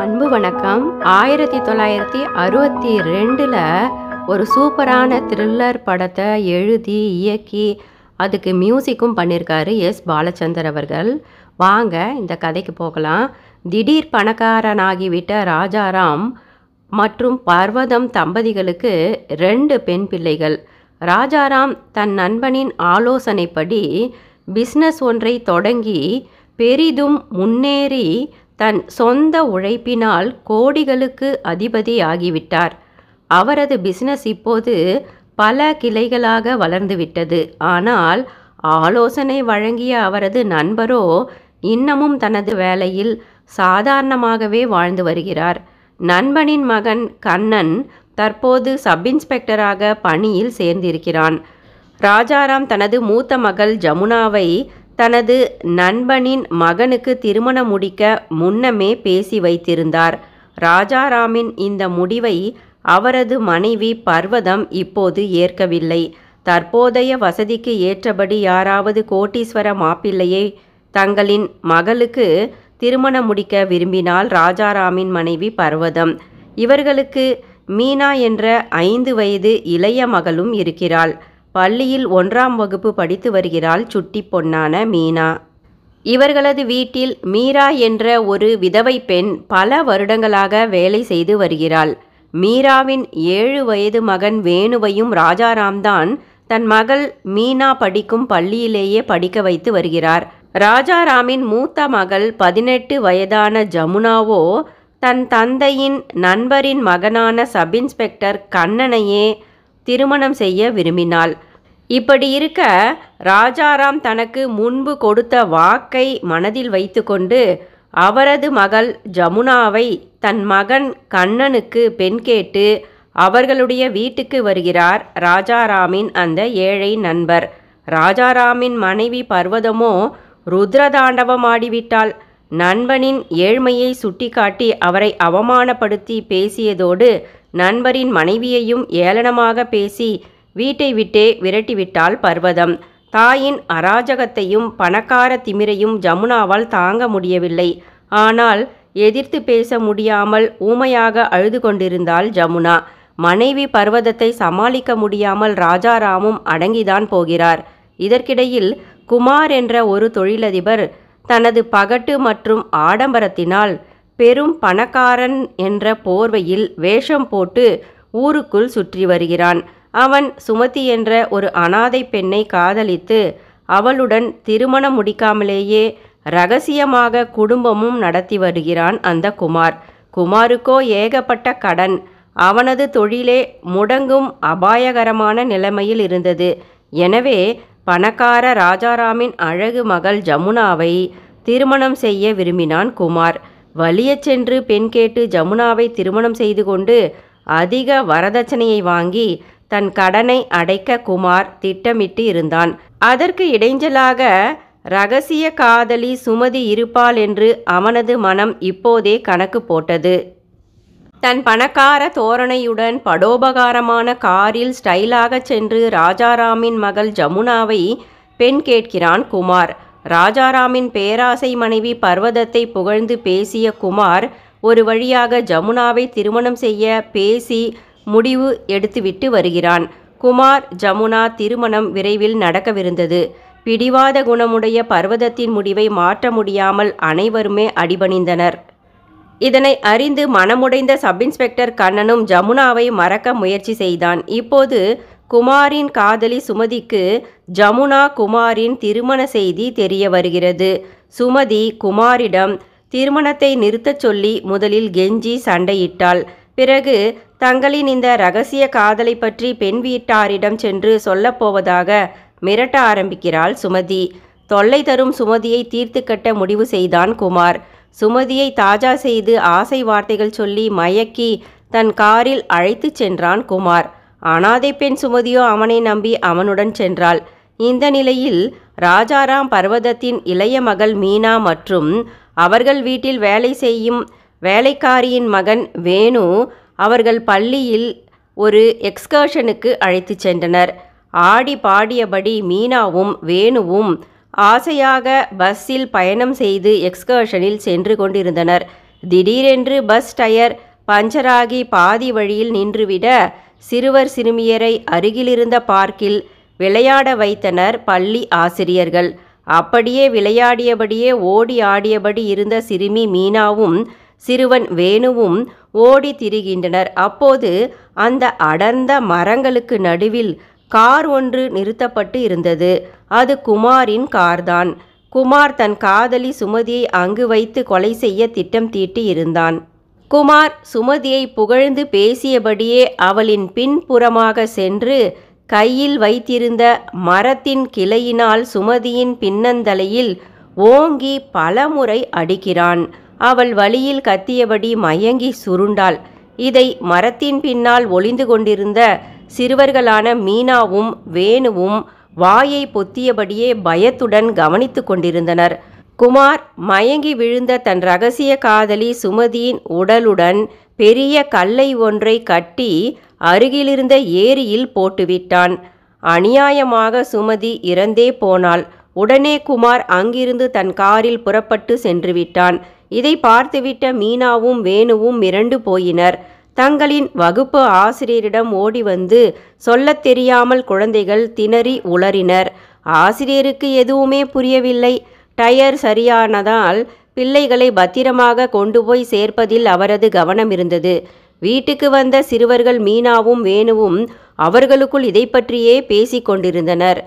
அன்பு வணக்கம் ஆயிரத்தி தொள்ளாயிரத்தி அறுபத்தி ரெண்டில் ஒரு சூப்பரான த்ரில்லர் படத்தை எழுதி இயக்கி அதுக்கு மியூசிக்கும் பண்ணியிருக்காரு எஸ் பாலச்சந்தர் அவர்கள் வாங்க இந்த கதைக்கு போகலாம் திடீர் பணக்காரனாகிவிட்ட ராஜாராம் மற்றும் பர்வதம் தம்பதிகளுக்கு ரெண்டு பெண் பிள்ளைகள் ராஜாராம் தன் நண்பனின் ஆலோசனைப்படி பிஸ்னஸ் ஒன்றை தொடங்கி பெரிதும் முன்னேறி தன் சொந்த உழைப்பினால் கோடிகளுக்கு அதிபதி ஆகிவிட்டார் அவரது பிசினஸ் இப்போது பல கிளைகளாக வளர்ந்துவிட்டது ஆனால் ஆலோசனை வழங்கிய அவரது நண்பரோ இன்னமும் தனது வேலையில் சாதாரணமாகவே வாழ்ந்து வருகிறார் நண்பனின் மகன் கண்ணன் தற்போது சப் இன்ஸ்பெக்டராக பணியில் சேர்ந்திருக்கிறான் ராஜாராம் தனது மூத்த மகள் ஜமுனாவை தனது நண்பனின் மகனுக்கு திருமணம் முடிக்க முன்னமே பேசி வைத்திருந்தார் ராஜாராமின் இந்த முடிவை அவரது மனைவி பர்வதம் இப்போது ஏற்கவில்லை தற்போதைய வசதிக்கு ஏற்றபடி யாராவது கோட்டீஸ்வர மாப்பிள்ளையை தங்களின் மகளுக்கு திருமணம் முடிக்க விரும்பினால் ராஜாராமின் மனைவி பர்வதம் இவர்களுக்கு மீனா என்ற ஐந்து வயது இளைய மகளும் இருக்கிறாள் பள்ளியில் ஒன்றாம் வகுப்பு படித்து வருகிறாள் சுட்டி பொன்னான மீனா இவர்களது வீட்டில் மீரா என்ற ஒரு விதவை பெண் பல வருடங்களாக வேலை செய்து வருகிறாள் மீராவின் ஏழு வயது மகன் வேணுவையும் ராஜாராம்தான் தன் மகள் மீனா படிக்கும் பள்ளியிலேயே படிக்க வைத்து வருகிறார் ராஜாராமின் மூத்த மகள் பதினெட்டு வயதான ஜமுனாவோ தன் தந்தையின் நண்பரின் மகனான சப் இன்ஸ்பெக்டர் கண்ணனையே திருமணம் செய்ய விரும்பினாள் இப்படி இருக்க ராஜாராம் தனக்கு முன்பு கொடுத்த வாக்கை மனதில் வைத்துக்கொண்டு அவரது மகள் ஜமுனாவை தன் மகன் கண்ணனுக்கு பெண் கேட்டு அவர்களுடைய வீட்டுக்கு வருகிறார் ராஜாராமின் அந்த ஏழை நண்பர் ராஜாராமின் மனைவி பர்வதமோ ருத்ரதாண்டவமாடிவிட்டாள் நண்பனின் ஏழ்மையை சுட்டிக்காட்டி அவரை அவமானப்படுத்தி பேசியதோடு நண்பரின் மனைவியையும் ஏளனமாக பேசி வீட்டை விட்டே விரட்டிவிட்டாள் பர்வதம் தாயின் அராஜகத்தையும் பணக்கார திமிரையும் ஜமுனாவால் தாங்க முடியவில்லை ஆனால் எதிர்த்து பேச முடியாமல் ஊமையாக அழுது கொண்டிருந்தாள் ஜமுனா மனைவி பர்வதத்தை சமாளிக்க முடியாமல் ராஜாராமும் அடங்கிதான் போகிறார் இதற்கிடையில் குமார் என்ற ஒரு தொழிலதிபர் தனது பகட்டு மற்றும் ஆடம்பரத்தினால் பெரும் பணக்காரன் என்ற போர்வையில் வேஷம் போட்டு ஊருக்குள் சுற்றி வருகிறான் அவன் சுமதி என்ற ஒரு அனாதை பெண்ணை காதலித்து அவளுடன் திருமணம் முடிக்காமலேயே ரகசியமாக குடும்பமும் நடத்தி வருகிறான் அந்த குமார் குமாருக்கோ ஏகப்பட்ட கடன் அவனது தொழிலே முடங்கும் அபாயகரமான நிலைமையில் இருந்தது எனவே பணக்கார ராஜாராமின் அழகு மகள் ஜமுனாவை திருமணம் செய்ய விரும்பினான் குமார் வலியச் சென்று பெண் கேட்டு ஜமுனாவை திருமணம் செய்து கொண்டு அதிக வரதட்சணையை வாங்கி தன் கடனை அடைக்க குமார் திட்டமிட்டு இருந்தான் அதற்கு இடைஞ்சலாக ரகசிய காதலி சுமதி இருப்பாள் என்று அவனது மனம் இப்போதே கணக்கு போட்டது தன் பணக்கார தோரணையுடன் படோபகாரமான காரில் ஸ்டைலாக சென்று ராஜாராமின் மகள் ஜமுனாவை பெண் கேட்கிறான் குமார் ராஜாராமின் பேராசை மனைவி பர்வதத்தை புகழ்ந்து பேசிய குமார் ஒரு வழியாக ஜமுனாவை திருமணம் செய்ய பேசி முடிவு எடுத்துவிட்டு வருகிறான் குமார் ஜமுனா திருமணம் விரைவில் நடக்கவிருந்தது பிடிவாத குணமுடைய பர்வதத்தின் முடிவை மாற்ற முடியாமல் அனைவருமே அடிபணிந்தனர் இதனை அறிந்து மனமுடைந்த சப் இன்ஸ்பெக்டர் கண்ணனும் ஜமுனாவை மறக்க முயற்சி செய்தான் இப்போது குமாரின் காதலி சுமதிக்கு ஜமுனா குமாரின் திருமண செய்தி தெரிய வருகிறது சுமதி குமாரிடம் திருமணத்தை நிறுத்தச் சொல்லி முதலில் கெஞ்சி சண்டையிட்டாள் பிறகு தங்களின் இந்த ரகசிய காதலை பற்றி பெண் வீட்டாரிடம் சென்று சொல்லப்போவதாக மிரட்ட ஆரம்பிக்கிறாள் சுமதி தொல்லை தரும் சுமதியை தீர்த்து கட்ட முடிவு செய்தான் குமார் சுமதியை தாஜா செய்து ஆசை வார்த்தைகள் சொல்லி மயக்கி தன் காரில் அழைத்துச் சென்றான் குமார் அனாதை பெண் சுமதியோ அவனை நம்பி அவனுடன் சென்றாள் இந்த நிலையில் ராஜாராம் பர்வதத்தின் இளைய மகள் மீனா மற்றும் அவர்கள் வீட்டில் வேலை செய்யும் வேலைக்காரியின் மகன் வேணு அவர்கள் பள்ளியில் ஒரு எக்ஸ்கர்ஷனுக்கு அழைத்து சென்றனர் ஆடி பாடியபடி மீனாவும் வேணுவும் ஆசையாக பஸ்ஸில் பயணம் செய்து எக்ஸ்கர்ஷனில் சென்று கொண்டிருந்தனர் திடீரென்று பஸ் டயர் பஞ்சராகி பாதி வழியில் நின்றுவிட சிறுவர் சிறுமியரை அருகிலிருந்த பார்க்கில் விளையாட வைத்தனர் பள்ளி ஆசிரியர்கள் அப்படியே விளையாடியபடியே ஓடி ஆடியபடி இருந்த சிறுமி மீனாவும் சிறுவன் வேணுவும் ஓடி திரிகின்றனர் அப்போது அந்த அடர்ந்த மரங்களுக்கு நடுவில் கார் ஒன்று நிறுத்தப்பட்டு இருந்தது அது குமாரின் கார்தான் குமார் தன் காதலி சுமதியை அங்கு வைத்து கொலை செய்ய திட்டம் தீட்டி இருந்தான் குமார் சுமதியை புகழ்ந்து பேசியபடியே அவளின் பின்புறமாக சென்று கையில் வைத்திருந்த மரத்தின் கிளையினால் சுமதியின் பின்னந்தலையில் ஓங்கி பலமுறை அடிக்கிறான் அவள் வழியில் கத்தியபடி மயங்கி சுருண்டாள் இதை மரத்தின் பின்னால் ஒளிந்து கொண்டிருந்த சிறுவர்களான மீனாவும் வேணுவும் வாயை பொத்தியபடியே பயத்துடன் கவனித்து கொண்டிருந்தனர் குமார் மயங்கி விழுந்த தன் ரகசிய காதலி சுமதியின் உடலுடன் பெரிய கல்லை ஒன்றை கட்டி அருகிலிருந்த ஏரியில் போட்டுவிட்டான் அநியாயமாக சுமதி இறந்தே போனாள் உடனே குமார் அங்கிருந்து தன் காரில் புறப்பட்டு சென்று விட்டான் இதை பார்த்துவிட்ட மீனாவும் வேணுவும் மிரண்டு போயினர் தங்களின் வகுப்பு ஆசிரியரிடம் ஓடி வந்து சொல்லத் தெரியாமல் குழந்தைகள் திணறி உளறினர் ஆசிரியருக்கு எதுவுமே புரியவில்லை டயர் சரியானதால் பிள்ளைகளை பத்திரமாக கொண்டு போய் சேர்ப்பதில் அவரது கவனம் இருந்தது வீட்டுக்கு வந்த சிறுவர்கள் மீனாவும் வேணுவும் அவர்களுக்குள் இதை பற்றியே பேசிக்கொண்டிருந்தனர்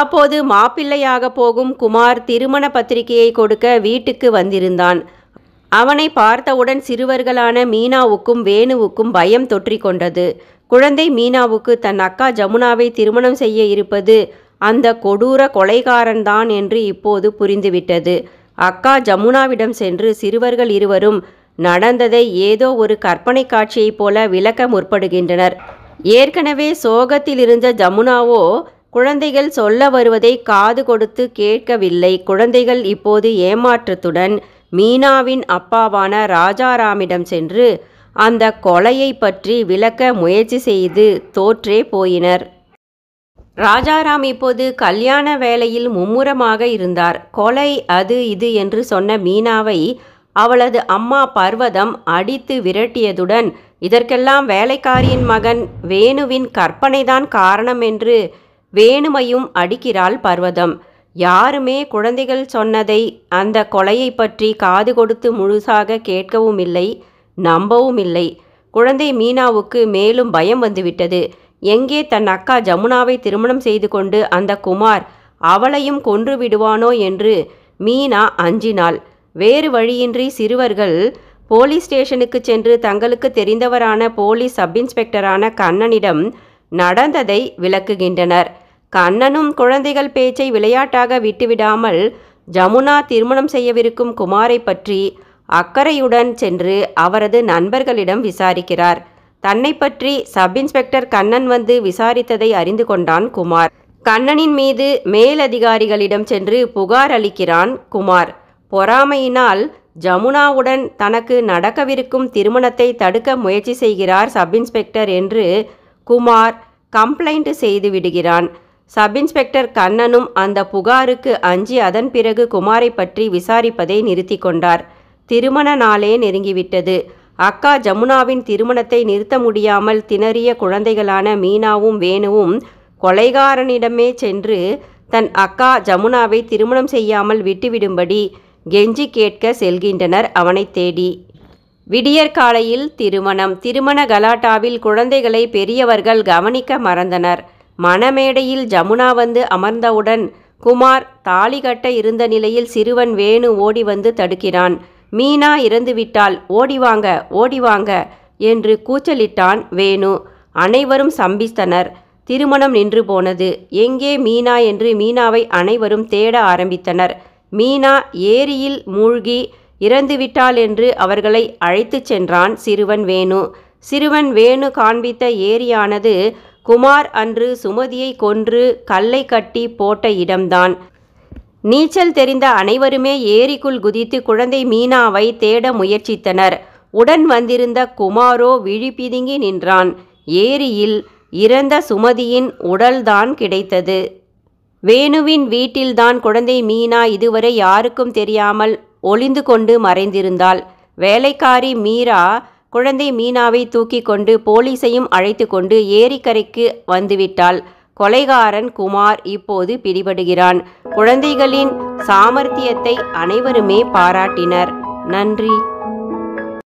அப்போது மாப்பிள்ளையாக போகும் குமார் திருமண பத்திரிகையை கொடுக்க வீட்டுக்கு வந்திருந்தான் அவனை பார்த்தவுடன் சிறுவர்களான மீனாவுக்கும் வேணுவுக்கும் பயம் தொற்றிக்கொண்டது குழந்தை மீனாவுக்கு தன் அக்கா ஜமுனாவை திருமணம் செய்ய இருப்பது அந்த கொடூர கொலைகாரன்தான் என்று இப்போது புரிந்துவிட்டது அக்கா ஜமுனாவிடம் சென்று சிறுவர்கள் இருவரும் நடந்ததை ஏதோ ஒரு கற்பனை காட்சியைப் போல விளக்க முற்படுகின்றனர் ஏற்கனவே சோகத்தில் இருந்த ஜமுனாவோ குழந்தைகள் சொல்ல வருவதை காது கொடுத்து கேட்கவில்லை குழந்தைகள் இப்போது ஏமாற்றத்துடன் மீனாவின் அப்பாவான ராஜாராமிடம் சென்று அந்த கொலையை பற்றி விளக்க முயற்சி செய்து தோற்றே போயினர் ராஜாராம் இப்போது கல்யாண வேலையில் மும்முரமாக இருந்தார் கொலை அது இது என்று சொன்ன மீனாவை அவளது அம்மா பர்வதம் அடித்து விரட்டியதுடன் இதற்கெல்லாம் வேலைக்காரியின் மகன் வேணுவின் கற்பனைதான் காரணம் என்று வேணுமையும் அடிக்கிறாள் பர்வதம் யாருமே குழந்தைகள் சொன்னதை அந்த கொலையை பற்றி காது கொடுத்து முழுசாக கேட்கவும் இல்லை நம்பவும் இல்லை குழந்தை மீனாவுக்கு மேலும் பயம் வந்துவிட்டது எங்கே தன் அக்கா ஜமுனாவை திருமணம் செய்து கொண்டு அந்த குமார் அவளையும் கொன்று விடுவானோ என்று மீனா அஞ்சினாள் வேறு வழியின்றி சிறுவர்கள் போலீஸ் ஸ்டேஷனுக்கு சென்று தங்களுக்கு தெரிந்தவரான போலீஸ் சப் இன்ஸ்பெக்டரான கண்ணனிடம் நடந்ததை விளக்குகின்றனர் கண்ணனும் குழந்தைகள் பேச்சை விளையாட்டாக விட்டுவிடாமல் ஜமுனா திருமணம் செய்யவிருக்கும் குமாரை பற்றி அக்கறையுடன் சென்று அவரது நண்பர்களிடம் விசாரிக்கிறார் தன்னை பற்றி சப் இன்ஸ்பெக்டர் கண்ணன் வந்து விசாரித்ததை அறிந்து கொண்டான் குமார் கண்ணனின் மீது மேலதிகாரிகளிடம் சென்று புகார் அளிக்கிறான் குமார் பொறாமையினால் ஜமுனாவுடன் தனக்கு நடக்கவிருக்கும் திருமணத்தை தடுக்க முயற்சி செய்கிறார் சப் இன்ஸ்பெக்டர் என்று குமார் கம்ப்ளைண்ட் செய்து விடுகிறான் சப் இன்ஸ்பெக்டர் கண்ணனும் அந்த புகாருக்கு அஞ்சி அதன் பிறகு குமாரை பற்றி விசாரிப்பதை நிறுத்தி கொண்டார் திருமண நாளே நெருங்கிவிட்டது அக்கா ஜமுனாவின் திருமணத்தை நிறுத்த முடியாமல் திணறிய குழந்தைகளான மீனாவும் வேணுவும் கொலைகாரனிடமே சென்று தன் அக்கா ஜமுனாவை திருமணம் செய்யாமல் விட்டுவிடும்படி கெஞ்சி கேட்க செல்கின்றனர் அவனை தேடி விடியற்காலையில் திருமணம் திருமண கலாட்டாவில் குழந்தைகளை பெரியவர்கள் கவனிக்க மறந்தனர் மணமேடையில் ஜமுனா வந்து அமர்ந்தவுடன் குமார் தாலி கட்ட இருந்த நிலையில் சிறுவன் வேணு ஓடி வந்து தடுக்கிறான் மீனா இறந்துவிட்டால் ஓடிவாங்க ஓடிவாங்க என்று கூச்சலிட்டான் வேணு அனைவரும் சம்பித்தனர் திருமணம் நின்று போனது எங்கே மீனா என்று மீனாவை அனைவரும் தேட ஆரம்பித்தனர் மீனா ஏரியில் மூழ்கி இறந்துவிட்டாள் என்று அவர்களை அழைத்துச் சென்றான் சிறுவன் வேணு சிறுவன் வேணு காண்பித்த ஏரியானது குமார் அன்று சுமதியை கொன்று கல்லை கட்டி போட்ட இடம்தான் நீச்சல் தெரிந்த அனைவருமே ஏரிக்குள் குதித்து குழந்தை மீனாவை தேட முயற்சித்தனர் உடன் வந்திருந்த குமாரோ விழிப்பிதுங்கி நின்றான் ஏரியில் இறந்த சுமதியின் உடல்தான் கிடைத்தது வேணுவின் வீட்டில்தான் குழந்தை மீனா இதுவரை யாருக்கும் தெரியாமல் ஒளிந்து கொண்டு மறைந்திருந்தாள் வேலைக்காரி மீரா குழந்தை மீனாவை தூக்கி கொண்டு போலீஸையும் அழைத்து கொண்டு ஏரிக்கரைக்கு வந்துவிட்டாள் கொலைகாரன் குமார் இப்போது பிடிபடுகிறான் குழந்தைகளின் சாமர்த்தியத்தை அனைவருமே பாராட்டினர் நன்றி